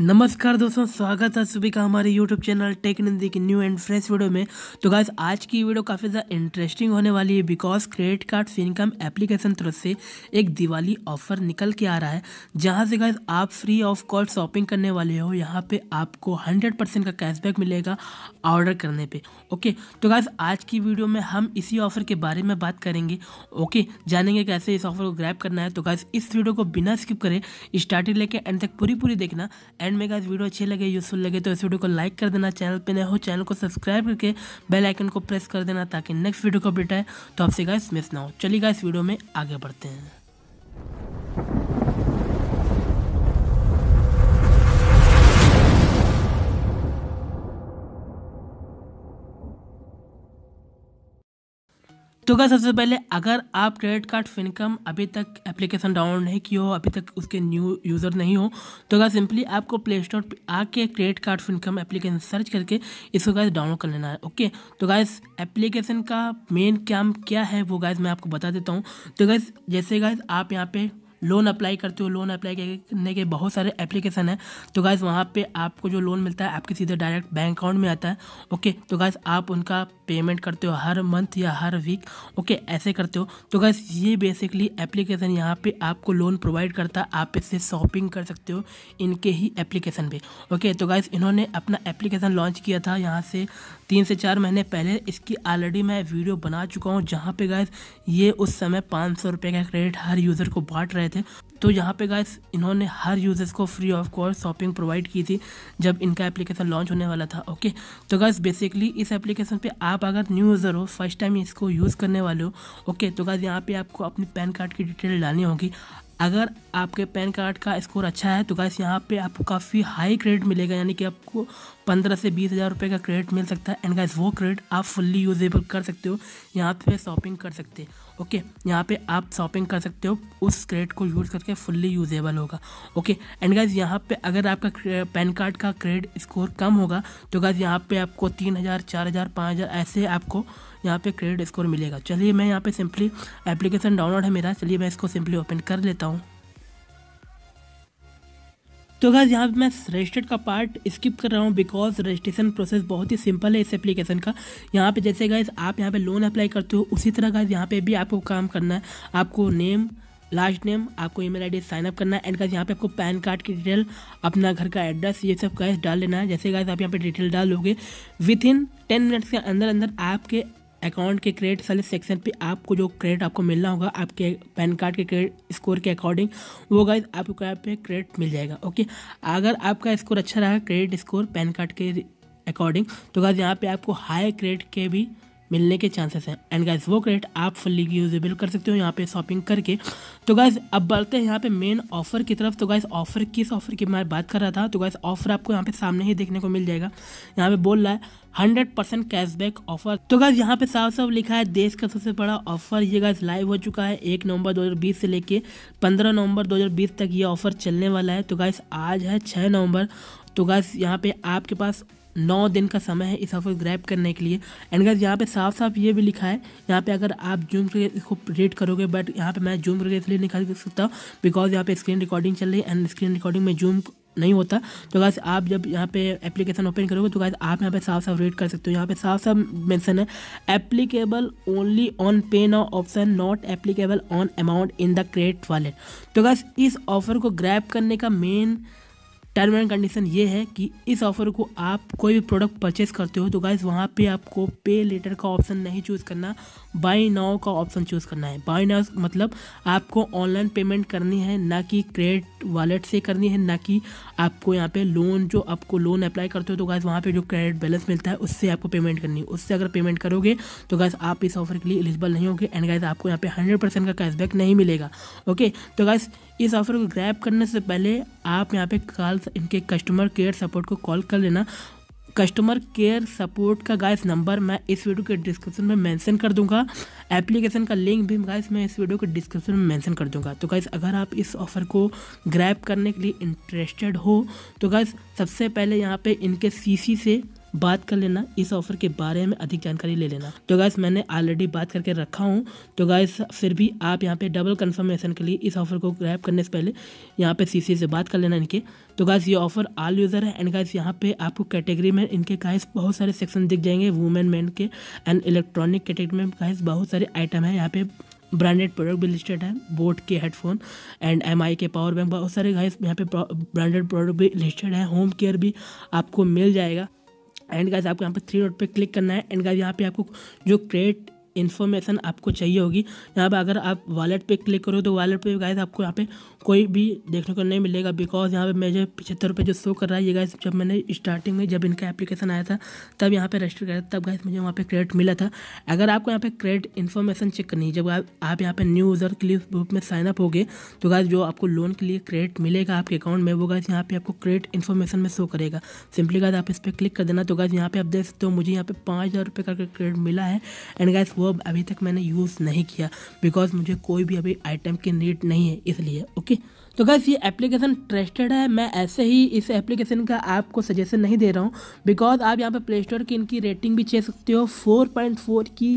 नमस्कार दोस्तों स्वागत है सभी का हमारे YouTube चैनल टेक नंदी की न्यू एंड फ्रेश वीडियो में तो गाइस आज की वीडियो काफ़ी ज़्यादा इंटरेस्टिंग होने वाली है बिकॉज क्रेडिट कार्ड से इनकम एप्लीकेशन तरफ से एक दिवाली ऑफर निकल के आ रहा है जहां से गाइस आप फ्री ऑफ कॉस्ट शॉपिंग करने वाले हो यहां पे आपको हंड्रेड का कैशबैक मिलेगा ऑर्डर करने पर ओके तो गाइस आज की वीडियो में हम इसी ऑफर के बारे में बात करेंगे ओके जानेंगे कैसे इस ऑफर को ग्रैप करना है तो गाइस इस वीडियो को बिना स्किप करें स्टार्टिंग लेके एंड तक पूरी पूरी देखना एंड में गाइस वीडियो अच्छी लगे यूजफुल लगे तो इस वीडियो को लाइक कर देना चैनल पे नए हो चैनल को सब्सक्राइब करके बेल आइकन को प्रेस कर देना ताकि नेक्स्ट वीडियो को अपडेट आए तो आपसे गाइस मिस ना हो चलिए गाइस वीडियो में आगे बढ़ते हैं तो क्या सबसे पहले अगर आप क्रेडिट कार्ड फिनकम अभी तक एप्लीकेशन डाउनलोड नहीं किया हो अभी तक उसके न्यू यूज़र नहीं हो तो क्या सिंपली आपको प्ले स्टोर पर आके credit card Fincome application search करके इसको गैस डाउनलोड कर लेना है ओके तो गैस एप्लीकेशन का मेन काम क्या है वो गैस मैं आपको बता देता हूँ तो गैस जैसे गैस आप यहाँ पर लोन अप्लाई करते हो लोन अप्लाई करने के बहुत सारे एप्लीकेशन हैं तो गाइज़ वहाँ पे आपको जो लोन मिलता है आपके सीधे डायरेक्ट बैंक अकाउंट में आता है ओके तो गाइज़ आप उनका पेमेंट करते हो हर मंथ या हर वीक ओके ऐसे करते हो तो गाइज़ ये बेसिकली एप्लीकेशन यहाँ पे आपको लोन प्रोवाइड करता है आप इससे शॉपिंग कर सकते हो इनके ही एप्लीकेशन पर ओके तो गाइज़ इन्होंने अपना एप्लीकेशन लॉन्च किया था यहाँ से तीन से चार महीने पहले इसकी ऑलरेडी मैं वीडियो बना चुका हूँ जहाँ पे गाइस ये उस समय पाँच सौ रुपये का क्रेडिट हर यूज़र को बांट रहे थे तो यहाँ पे गाइस इन्होंने हर यूज़र्स को free of cost shopping provide की थी जब इनका एप्लीकेशन लॉन्च होने वाला था ओके तो गाइस बेसिकली इस एप्लीकेशन पे आप अगर न्यू यूज़र हो फर्स्ट टाइम इसको यूज़ करने वाले हो ओके तो गाइस यहाँ पे आपको अपनी पैन कार्ड की डिटेल डालनी होगी अगर आपके पैन कार्ड का स्कोर अच्छा है तो गाइस यहाँ पे आपको काफ़ी हाई क्रेडिट मिलेगा यानी कि आपको पंद्रह से बीस हज़ार रुपये का क्रेडिट मिल सकता है एंड गाइस वो क्रेडिट आप फुल्ली यूजेबल कर सकते हो यहाँ पे शॉपिंग कर सकते हो ओके यहाँ पे आप शॉपिंग कर सकते हो उस क्रेडिट को यूज़ करके फुल्ली यूजेबल होगा ओके एंड गाइज यहाँ पर अगर आपका पैन कार्ड का क्रेडिट स्कोर कम होगा तो गाइज यहाँ पर आपको तीन हज़ार चार हज़ार पाँच हज़ार ऐसे आपको यहाँ पे क्रेडिट स्कोर मिलेगा चलिए मैं यहाँ पे सिंपली एप्लीकेशन डाउनलोड है मेरा चलिए मैं इसको सिंपली ओपन कर लेता हूँ तो गैस यहाँ पर मैं रजिस्टर्ड का पार्ट स्किप कर रहा हूँ बिकॉज रजिस्ट्रेशन प्रोसेस बहुत ही सिंपल है इस एप्लीकेशन का यहाँ पे जैसे गैस आप यहाँ पे लोन अप्लाई करते हो उसी तरह गैस यहाँ पे भी आपको काम करना है आपको नेम लास्ट नेम आपको ईमेल आईडी साइन अप करना है एंड गाइस यहाँ पे आपको पैन कार्ड की डिटेल अपना घर का एड्रेस ये सब गाइस डाल लेना है जैसे गैस आप यहाँ पे डिटेल डालोगे विद इन टेन मिनट्स के अंदर अंदर आपके अकाउंट के क्रेडिट सर्विस सेक्शन पे आपको जो क्रेडिट आपको मिलना होगा आपके पैन कार्ड के क्रेडिट स्कोर के अकॉर्डिंग वो गाइज आपको यहाँ पे क्रेडिट मिल जाएगा ओके अगर आपका स्कोर अच्छा रहा क्रेडिट स्कोर पैन कार्ड के अकॉर्डिंग तो गाइज यहाँ पे आपको हाई क्रेडिट के भी मिलने के चांसेस हैं एंड गाइज वो क्रेडिट आप फुल्ली यूजेबल कर सकते हो यहाँ पे शॉपिंग करके तो गाइज अब बढ़ते हैं यहाँ पे मेन ऑफर की तरफ तो गाइज ऑफर किस ऑफर की मैं बात कर रहा था तो गाइज ऑफर आपको यहाँ पे सामने ही देखने को मिल जाएगा यहाँ पे बोल रहा है हंड्रेड परसेंट कैशबैक ऑफर तो गाइज यहाँ पे साफ साफ लिखा है देश का सबसे बड़ा ऑफर ये गाइज लाइव हो चुका है एक नवंबर 2020 से लेके 15 नवंबर 2020 तक ये ऑफर चलने वाला है तो गाइज आज है 6 नवंबर तो गाइज यहाँ पे आपके पास नौ दिन का समय है इस ऑफर ग्रैप करने के लिए एंड गाइज यहाँ पे साफ साफ ये भी लिखा है यहाँ पे अगर आप जूम करके इसको रेड करोगे बट यहाँ पे मैं जूम करके इसलिए निकाल सकता हूँ बिकॉज यहाँ पे स्क्रीन रिकॉर्डिंग चल रही है एंड स्क्रीन रिकॉर्डिंग में जूम नहीं होता तो गाइस आप जब यहाँ पे एप्लीकेशन ओपन करोगे तो गाइस आप यहाँ पे साफ साफ रीड कर सकते हो यहाँ पे साफ साफ मेंशन है applicable only on pay now option not applicable on amount in the credit wallet तो गाइस इस ऑफर को ग्रैप करने का मेन टर्म एंड कंडीशन ये है कि इस ऑफ़र को आप कोई भी प्रोडक्ट परचेस करते हो तो गाइज वहाँ पे आपको पे लेटर का ऑप्शन नहीं चूज़ करना बाई नाउ का ऑप्शन चूज़ करना है बाई नाउ मतलब आपको ऑनलाइन पेमेंट करनी है ना कि क्रेडिट वॉलेट से करनी है ना कि आपको यहाँ पे लोन जो आपको लोन अप्लाई करते हो तो गैस वहाँ पे जो क्रेडिट बैलेंस मिलता है उससे आपको पेमेंट करनी है उससे अगर पेमेंट करोगे तो गैस आप इस ऑफर के लिए एलिजिबल नहीं होगे एंड गैस आपको यहाँ पे हंड्रेड परसेंट का कैशबैक नहीं मिलेगा ओके तो गैस इस ऑफर को ग्रैप करने से पहले आप यहाँ पे कॉल इनके कस्टमर केयर सपोर्ट को कॉल कर लेना कस्टमर केयर सपोर्ट का गाइस नंबर मैं इस वीडियो के डिस्क्रिप्शन में मेंशन कर दूंगा एप्लीकेशन का लिंक भी गाइस मैं इस वीडियो के डिस्क्रिप्शन में मेंशन कर दूंगा तो गाइस अगर आप इस ऑफ़र को ग्रैब करने के लिए इंटरेस्टेड हो तो गाइस सबसे पहले यहाँ पे इनके सीसी से बात कर लेना इस ऑफर के बारे में अधिक जानकारी ले लेना तो गाइस मैंने ऑलरेडी बात करके रखा हूँ तो गाइस फिर भी आप यहाँ पे डबल कंफर्मेशन के लिए इस ऑफर को ग्रैप करने से पहले यहाँ पे सीसी से बात कर लेना इनके तो गाइस ये ऑफर ऑल यूज़र है एंड गाइस यहाँ पे आपको कैटेगरी में इनके गाइस बहुत सारे सेक्शन दिख जाएंगे वुमेन मैन के एंड इलेक्ट्रॉनिक कैटेगरी में गाइस बहुत सारे आइटम है यहाँ पे ब्रांडेड प्रोडक्ट भी लिस्टेड है बोट के हेडफोन एंड एम के पावर बैंक बहुत सारे गाइस यहाँ पे ब्रांडेड प्रोडक्ट भी लिस्टेड है होम केयर भी आपको मिल जाएगा एंड गाइज आपको यहाँ पर थ्री डॉट पे क्लिक करना है एंड गाइज यहाँ पे आपको जो क्रेडिट इन्फॉर्मेशन आपको चाहिए होगी यहाँ पर अगर आप वॉलेट पे क्लिक करो तो वॉलेट पे गाइज आपको यहाँ पे कोई भी देखने को नहीं मिलेगा बिकॉज यहाँ पे मुझे पचहत्तर रुपये जो शो कर रहा है ये गैस जब मैंने स्टार्टिंग में जब इनका एप्लीकेशन आया था तब यहाँ पे रजिस्टर कराया तब गाइस मुझे वहाँ पे क्रेडिट मिला था अगर आपको यहाँ पे क्रेडिट इन्फॉर्मेशन चेक करनी है जब आप, आप यहाँ पे न्यू यूज़र के लिए ग्रुप में साइनअप हो गए तो गैस जो आपको लोन के लिए क्रेडिट मिलेगा आपके अकाउंट में वो गाइस यहाँ पे आपको क्रेडिट इन्फॉर्मेशन में शो करेगा सिंपली गैस आप इस पर क्लिक कर देना तो गैस यहाँ पे आप देख सकते हो मुझे यहाँ पे पाँच हज़ार रुपये करके क्रेडिट मिला है एंड गैस वो अभी तक मैंने यूज़ नहीं किया बिकॉज मुझे कोई भी अभी आइटम की नीड नहीं है इसलिए ओके ओके तो गैस ये एप्लीकेशन ट्रस्टेड है मैं ऐसे ही इस एप्लीकेशन का आपको सजेशन नहीं दे रहा हूँ बिकॉज आप यहाँ पे प्ले स्टोर की इनकी रेटिंग भी चेक सकते हो 4.4 की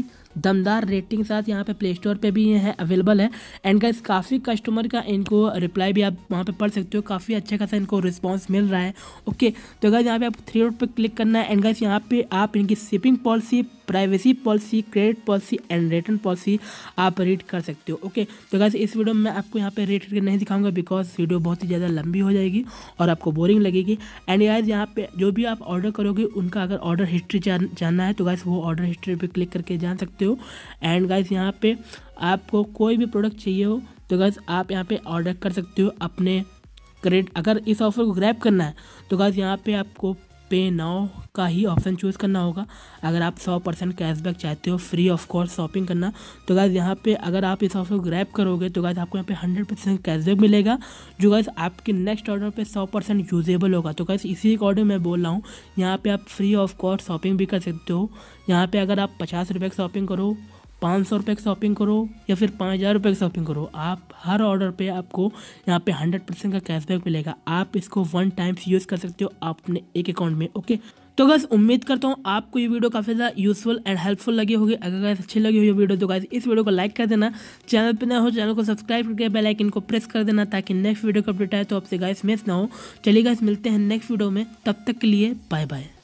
दमदार रेटिंग के साथ यहाँ पे प्ले स्टोर पर भी है अवेलेबल है एंड गैस काफ़ी कस्टमर का इनको रिप्लाई भी आप वहाँ पे पढ़ सकते हो काफ़ी अच्छा खासा इनको रिस्पॉन्स मिल रहा है ओके तो गैस यहाँ पे आप थ्री रोड पर क्लिक करना है एंड गैस यहाँ पे आप इनकी shipping policy privacy policy credit policy and return policy आप रीड कर सकते हो ओके तो कैसे इस वीडियो में आपको यहाँ पे रेट करके नहीं दिखाऊंगा बिकॉज वीडियो बहुत ही ज़्यादा लंबी हो जाएगी और आपको बोरिंग लगेगी एंड गाइज यहाँ पे जो भी आप ऑर्डर करोगे उनका अगर ऑर्डर हिस्ट्री जान, जानना है तो गैस वो ऑर्डर हिस्ट्री पर क्लिक करके जान सकते हो एंड गाइस यहाँ पर आपको कोई भी प्रोडक्ट चाहिए हो तो गैस आप यहाँ पर ऑर्डर कर सकते हो अपने क्रेडिट अगर इस ऑफर को ग्रैप करना है तो गैस यहाँ पर आपको पे नाउ का ही ऑप्शन चूज़ करना होगा अगर आप 100 परसेंट कैशबैक चाहते हो फ्री ऑफ कॉस्ट शॉपिंग करना तो गाइज़ यहाँ पे अगर आप इस ऑफर को ग्रैप करोगे तो गैस आपको यहाँ पे 100 परसेंट कैशबैक मिलेगा जो गैस आपके नेक्स्ट ऑर्डर पे 100 परसेंट यूजेबल होगा तो गाइज़ इसी अकॉर्डिंग मैं बोल रहा हूँ यहाँ पर आप फ्री ऑफ कॉस्ट शॉपिंग भी कर सकते हो यहाँ पर अगर आप पचास रुपये की शॉपिंग करो पाँच सौ रुपये की शॉपिंग करो या फिर पाँच हज़ार रुपये की शॉपिंग करो आप हर ऑर्डर पे आपको यहाँ पे हंड्रेड परसेंट का कैशबैक मिलेगा आप इसको वन टाइम्स यूज़ कर सकते हो अपने एक अकाउंट में ओके तो गैस उम्मीद करता हूँ आपको ये वीडियो काफ़ी ज़्यादा यूजफुल एंड हेल्पफुल लगी होगी अगर गैस अच्छी लगी हुई वीडियो तो गैस इस वीडियो को लाइक कर देना चैनल पर ना हो चैनल को सब्सक्राइब करके बेल आइकन को प्रेस कर देना ताकि नेक्स्ट वीडियो का अपडेट आए तो आपसे गैस मिस ना हो चलिए गैस मिलते हैं नेक्स्ट वीडियो में तब तक के लिए बाय बाय